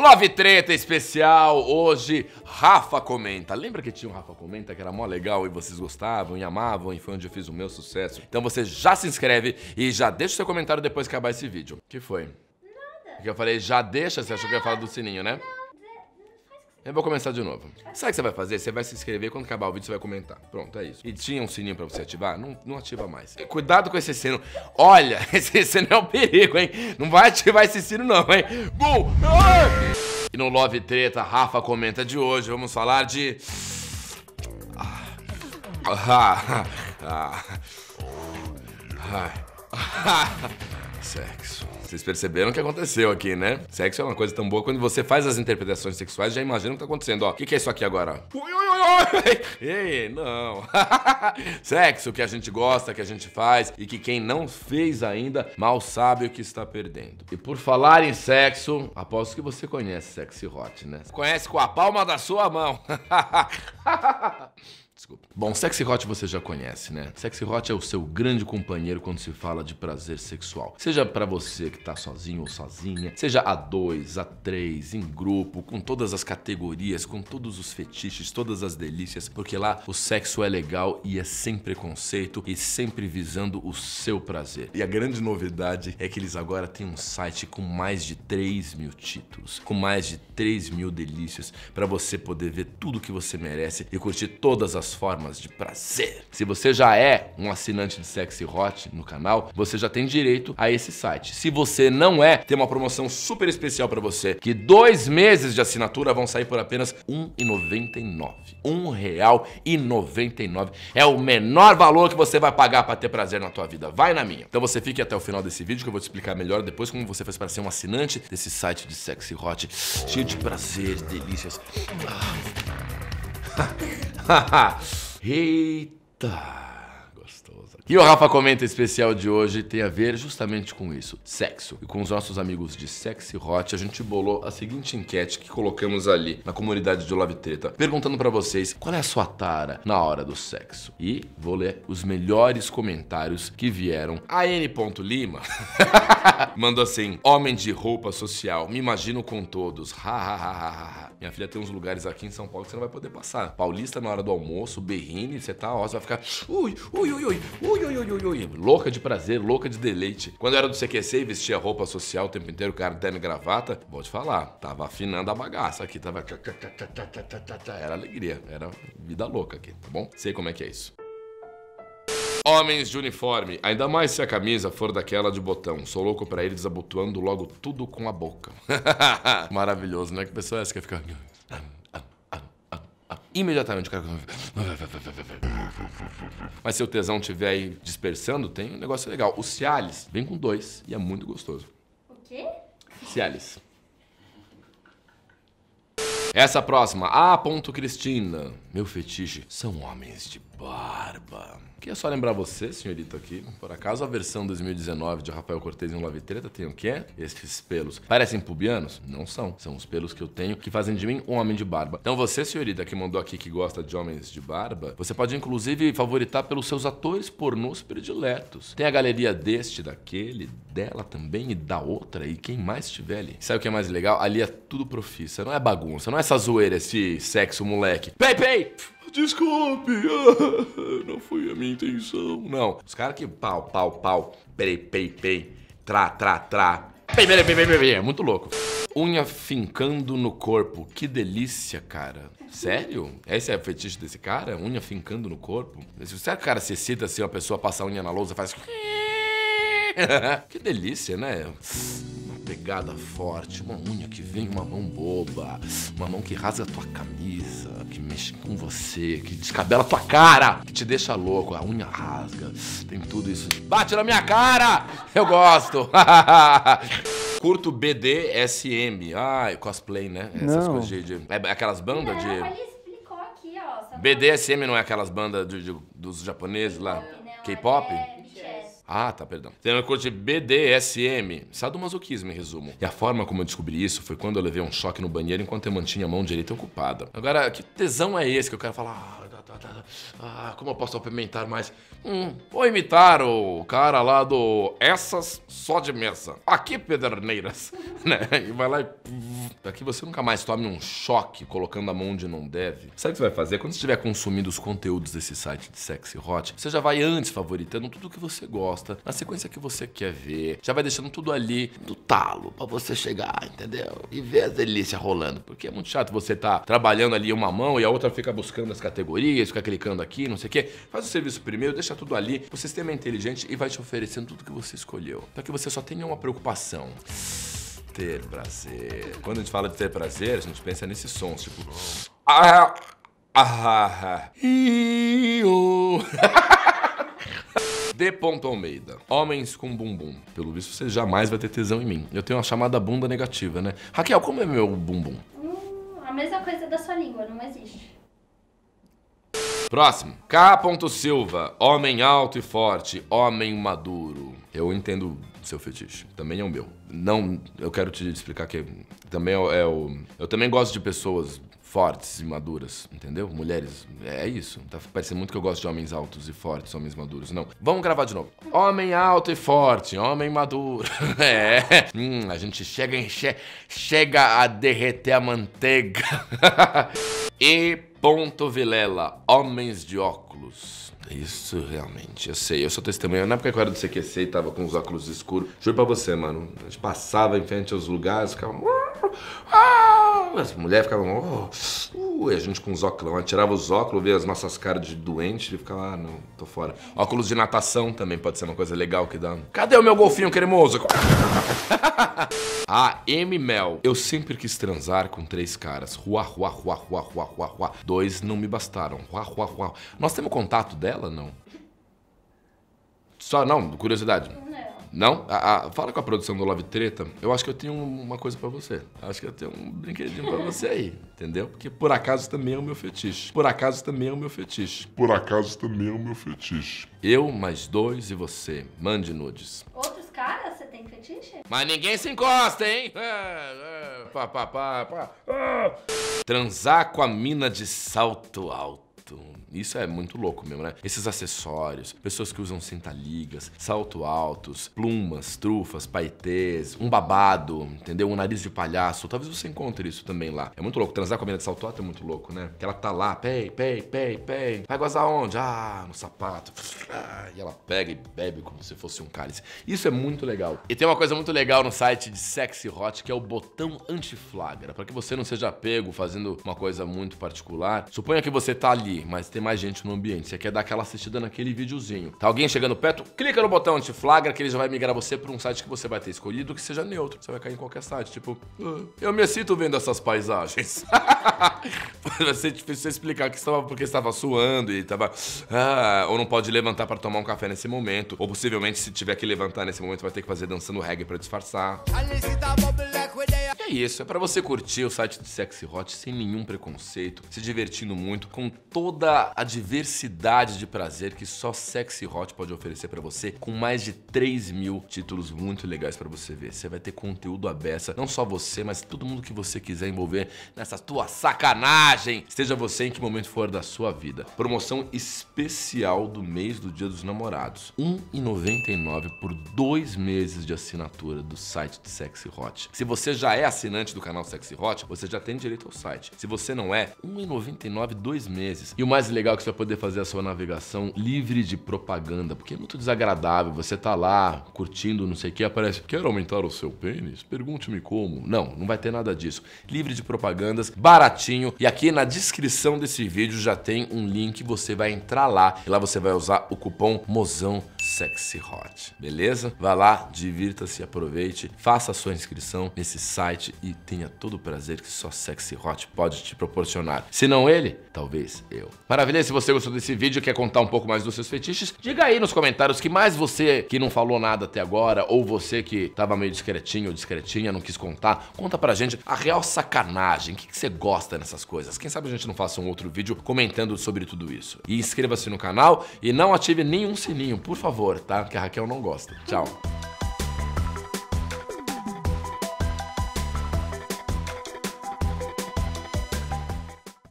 Love Treta especial hoje. Rafa comenta. Lembra que tinha um Rafa comenta que era mó legal e vocês gostavam e amavam e foi onde eu fiz o meu sucesso? Então você já se inscreve e já deixa o seu comentário depois que acabar esse vídeo. Que foi? Nada. Porque eu falei, já deixa, você achou que eu ia falar do sininho, né? Não. Eu vou começar de novo. Sabe o que você vai fazer? Você vai se inscrever, quando acabar o vídeo você vai comentar. Pronto, é isso. E tinha um sininho pra você ativar? Não, não ativa mais. Cuidado com esse sino. Olha, esse sino é um perigo, hein? Não vai ativar esse sino não, hein? Bum! E no Love Treta, Rafa comenta de hoje, vamos falar de... Ah. Ah. Ah. Ah. ah. ah. Sexo. Vocês perceberam o que aconteceu aqui, né? Sexo é uma coisa tão boa quando você faz as interpretações sexuais, já imagina o que tá acontecendo. Ó, o que, que é isso aqui agora? Ui, ui, ui, Ei, não. Sexo que a gente gosta, que a gente faz e que quem não fez ainda mal sabe o que está perdendo. E por falar em sexo, aposto que você conhece Sexy Hot, né? Conhece com a palma da sua mão. Desculpa. Bom, Sexy Hot você já conhece, né? Sexy Hot é o seu grande companheiro quando se fala de prazer sexual. Seja para você que tá sozinho ou sozinha, seja a dois, a três, em grupo, com todas as categorias, com todos os fetiches, todas as delícias, porque lá o sexo é legal e é sem preconceito e sempre visando o seu prazer. E a grande novidade é que eles agora têm um site com mais de 3 mil títulos, com mais de 3 mil delícias, para você poder ver tudo que você merece e curtir todas as novas formas de prazer. Se você já é um assinante de Sexy Hot no canal, você já tem direito a esse site. Se você não é, tem uma promoção super especial para você, que dois meses de assinatura vão sair por apenas R$1,99. R$1,99. é o menor valor que você vai pagar para ter prazer na tua vida. Vai na minha. Então você fique até o final desse vídeo que eu vou te explicar melhor depois como você faz para ser um assinante desse site de Sexy Hot, cheio de prazer, delícias. Ah. Eita! E o Rafa Comenta especial de hoje tem a ver justamente com isso, sexo. E com os nossos amigos de Sexy Hot, a gente bolou a seguinte enquete que colocamos ali na comunidade de Love Treta, perguntando para vocês qual é a sua tara na hora do sexo. E vou ler os melhores comentários que vieram. A N. Lima mandou assim: Homem de roupa social, me imagino com todos. Ha, Minha filha tem uns lugares aqui em São Paulo que você não vai poder passar. Paulista na hora do almoço, berrine, você tá, ó, você vai ficar. Ui, ui, ui, ui, ui ui, ui, ui, ui, ui, louca de prazer, louca de deleite. Quando eu era do CQC e vestia roupa social o tempo inteiro, terno e gravata, vou te falar, tava afinando a bagaça aqui, tava... Era alegria, era vida louca aqui, tá bom? Sei como é que é isso. Homens de uniforme, ainda mais se a camisa for daquela de botão. Sou louco para ir desabotoando logo tudo com a boca. Maravilhoso, né? Que pessoa é essa que fica imediatamente o cara. Mas se o tesão estiver aí dispersando, tem um negócio legal. O Cialis vem com dois e é muito gostoso. O quê? Cialis. Essa próxima, A. Cristina. Meu fetiche são homens de barba. Queria só lembrar você, senhorita, aqui. Por acaso a versão 2019 de Rafael Cortez em um Treta tem o quê? Esses pelos. Parecem pubianos? Não são. São os pelos que eu tenho que fazem de mim um homem de barba. Então você, senhorita, que mandou aqui que gosta de homens de barba, você pode inclusive favoritar pelos seus atores pornôs prediletos. Tem a galeria deste, daquele, dela também e da outra e quem mais tiver ali. Sabe o que é mais legal? Ali é tudo profissa. Não é bagunça, não é essa zoeira, esse sexo moleque. Pei, pei! Desculpe, não foi a minha intenção. Não, os caras que pau, pau, pau, pei, pei, pei, tra, tra, tra, pei, pei, pei, pei, pei, é muito louco. Unha fincando no corpo, que delícia, cara. Sério? Esse é o fetiche desse cara? Unha fincando no corpo? Será que o cara se excita se assim, uma pessoa passa unha na lousa e faz... que delícia, né? Uma pegada forte, uma unha que vem, uma mão boba, uma mão que rasga tua camisa, que mexe com você, que descabela tua cara, que te deixa louco, a unha rasga, tem tudo isso. Bate na minha cara! Eu gosto! Curto BDSM. Ai, cosplay, né? Essas Não. coisas de, É aquelas bandas de. explicou aqui, ó. BDSM não é aquelas bandas de- dos japoneses lá? Né? K-pop? É, ah, tá, perdão. Terapia cor de BDSM, sadomasoquismo em resumo. E a forma como eu descobri isso foi quando eu levei um choque no banheiro enquanto eu mantinha a mão direita ocupada. Agora, que tesão é esse que eu quero falar? Ah, como eu posso apimentar mais? Hum, vou imitar o cara lá do Essas Só de Mesa. Aqui, Pederneiras. né? E vai lá e para que você nunca mais tome um choque colocando a mão onde não deve, sabe o que você vai fazer? Quando você estiver consumindo os conteúdos desse site de Sexy Hot, você já vai antes favoritando tudo que você gosta, na sequência que você quer ver, já vai deixando tudo ali no talo para você chegar, entendeu? E ver as delícias rolando, porque é muito chato você tá trabalhando ali uma mão e a outra fica buscando as categorias, fica clicando aqui, não sei o quê. Faz o serviço primeiro, deixa tudo ali, o sistema é inteligente e vai te oferecendo tudo que você escolheu, para que você só tenha uma preocupação. Ter prazer. Quando a gente fala de ter prazer, a gente pensa nesses sons, tipo. Ah, ah, ah oh. D. Almeida. Homens com bumbum. Pelo visto, você jamais vai ter tesão em mim. Eu tenho uma chamada bunda negativa, né? Raquel, como é meu bumbum? Hum, a mesma coisa da sua língua, não existe. Próximo. K. Silva. Homem alto e forte. Homem maduro. Eu entendo seu fetiche. Também é o meu. Não, eu quero te explicar que também é, é o. Eu também gosto de pessoas fortes e maduras, entendeu? Mulheres, é isso. Tá parecendo muito que eu gosto de homens altos e fortes, homens maduros. Não. Vamos gravar de novo. Homem alto e forte, homem maduro. é. Hum, a gente chega, enche... chega a derreter a manteiga. E. Vilela, Homens de Óculos. Isso realmente, eu sei. Eu sou testemunha. Na época que eu era do CQC e tava com os óculos escuros, juro pra você, mano. A gente passava em frente aos lugares, ficava. As mulheres ficavam e a gente com os óculos, tirava os óculos, via as nossas caras de doente e ficava, ah, não, tô fora. Óculos de natação também pode ser uma coisa legal que dá. Cadê o meu golfinho cremoso? A M Mel. Eu sempre quis transar com três caras. Rua, rua, rua, rua, rua, rua, rua. Dois não me bastaram. Rua, rua, rua. Nós temos contato dela, não? Só, não, curiosidade. Não. É. Não? A, a, fala com a produção do Love Treta. Eu acho que eu tenho uma coisa para você. Acho que eu tenho um brinquedinho para você aí, entendeu? Porque por acaso também é o meu fetiche. Por acaso também é o meu fetiche. Por acaso também é o meu fetiche. Eu mais dois e você. Mande nudes. Outros caras você tem fetiche? Mas ninguém se encosta, hein? É, é, pá, pá, pá, pá. Ah. Transar com a mina de salto alto. Isso é muito louco mesmo, né? Esses acessórios, pessoas que usam sentaligas, salto altos, plumas, trufas, paetês, um babado, entendeu? Um nariz de palhaço. Talvez você encontre isso também lá. É muito louco. Transar com a menina de salto alto é muito louco, né? Que ela tá lá, pei, pei, pei, pei. Vai gozar onde? Ah, no sapato. E ela pega e bebe como se fosse um cálice. Isso é muito legal. E tem uma coisa muito legal no site de Sexy Hot, que é o botão anti flagra para que você não seja pego fazendo uma coisa muito particular. Suponha que você tá ali, mas tem ter mais gente no ambiente. Você quer dar aquela assistida naquele videozinho. Tá alguém chegando perto? Clica no botão anti-flagra que ele já vai migrar você para um site que você vai ter escolhido que seja neutro. Você vai cair em qualquer site. Tipo, ah, eu me excito vendo essas paisagens. vai ser difícil você explicar que estava, porque estava suando e estava... Ah, ou não pode levantar para tomar um café nesse momento. Ou possivelmente, se tiver que levantar nesse momento, vai ter que fazer dançando reggae para disfarçar isso, é para você curtir o site do Sexy Hot sem nenhum preconceito, se divertindo muito, com toda a diversidade de prazer que só Sexy Hot pode oferecer para você, com mais de 3 mil títulos muito legais para você ver. Você vai ter conteúdo aberto, não só você, mas todo mundo que você quiser envolver nessa tua sacanagem, esteja você em que momento for da sua vida. Promoção especial do mês do Dia dos Namorados, R$ 1,99 por dois meses de assinatura do site do Sexy Hot. Se você já é assinado, assinante do canal Sexy Hot, você já tem direito ao site. Se você não é, R$1,99 dois meses. E o mais legal é que você vai poder fazer a sua navegação livre de propaganda, porque é muito desagradável. Você tá lá curtindo não sei o que, aparece, quer aumentar o seu pênis? Pergunte-me como. Não, não vai ter nada disso. Livre de propagandas, baratinho. E aqui na descrição desse vídeo já tem um link, você vai entrar lá e lá você vai usar o cupom Mozão Sexy Hot. Beleza? Vá lá, divirta-se, aproveite, faça a sua inscrição nesse site e tenha todo o prazer que só sexy hot pode te proporcionar. Se não ele, talvez eu. Maravilha, se você gostou desse vídeo e quer contar um pouco mais dos seus fetiches, diga aí nos comentários que mais você que não falou nada até agora, ou você que tava meio discretinho ou discretinha, não quis contar, conta pra gente a real sacanagem, o que, que você gosta nessas coisas. Quem sabe a gente não faça um outro vídeo comentando sobre tudo isso. E inscreva-se no canal e não ative nenhum sininho, por favor, tá? Que a Raquel não gosta. Tchau.